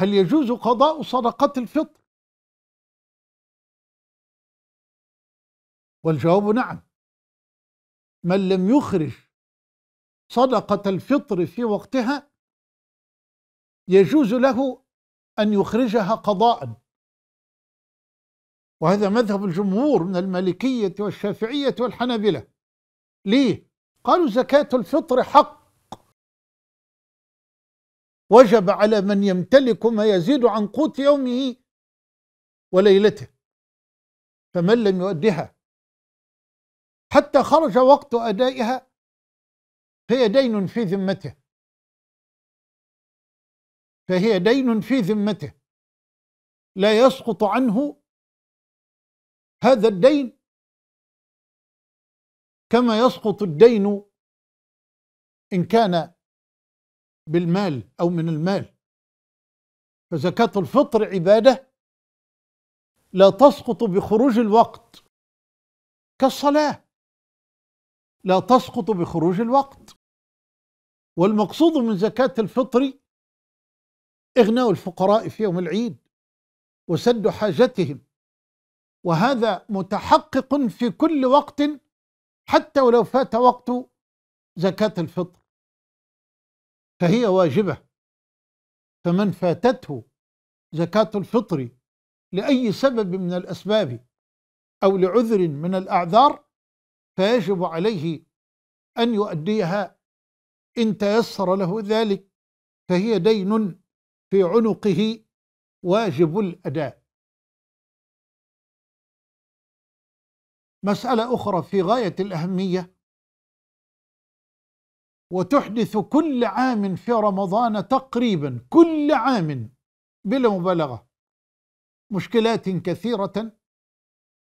هل يجوز قضاء صدقة الفطر والجواب نعم من لم يخرج صدقة الفطر في وقتها يجوز له أن يخرجها قضاء وهذا مذهب الجمهور من المالكية والشافعية والحنابلة ليه؟ قالوا زكاة الفطر حق وجب على من يمتلك ما يزيد عن قوت يومه وليلته فمن لم يؤدها حتى خرج وقت أدائها فهي دين في ذمته فهي دين في ذمته لا يسقط عنه هذا الدين كما يسقط الدين إن كان بالمال أو من المال فزكاة الفطر عبادة لا تسقط بخروج الوقت كالصلاة لا تسقط بخروج الوقت والمقصود من زكاة الفطر إغناء الفقراء في يوم العيد وسد حاجتهم وهذا متحقق في كل وقت حتى ولو فات وقت زكاة الفطر فهي واجبة فمن فاتته زكاة الفطر لأي سبب من الأسباب أو لعذر من الأعذار فيجب عليه أن يؤديها إن تيسر له ذلك فهي دين في عنقه واجب الأداء مسألة أخرى في غاية الأهمية وتحدث كل عام في رمضان تقريبا كل عام بلا مبالغه مشكلات كثيره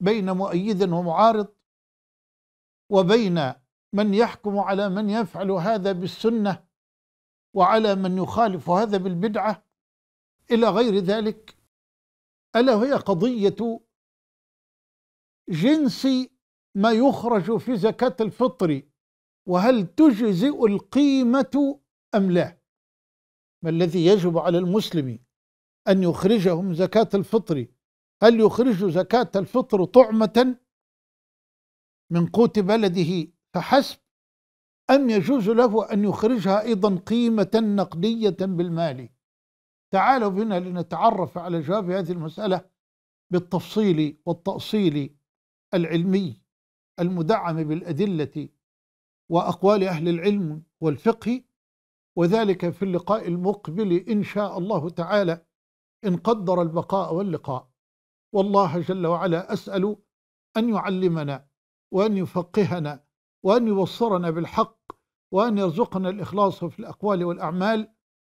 بين مؤيد ومعارض وبين من يحكم على من يفعل هذا بالسنه وعلى من يخالف هذا بالبدعه الى غير ذلك الا وهي قضيه جنس ما يخرج في زكاه الفطر وهل تجزئ القيمة أم لا ما الذي يجب على المسلم أن يخرجهم زكاة الفطر هل يخرج زكاة الفطر طعمة من قوت بلده فحسب أم يجوز له أن يخرجها أيضا قيمة نقدية بالمال تعالوا بنا لنتعرف على جواب هذه المسألة بالتفصيل والتأصيل العلمي المدعم بالأدلة وأقوال أهل العلم والفقه وذلك في اللقاء المقبل إن شاء الله تعالى إن قدر البقاء واللقاء والله جل وعلا أسأل أن يعلمنا وأن يفقهنا وأن يبصرنا بالحق وأن يرزقنا الإخلاص في الأقوال والأعمال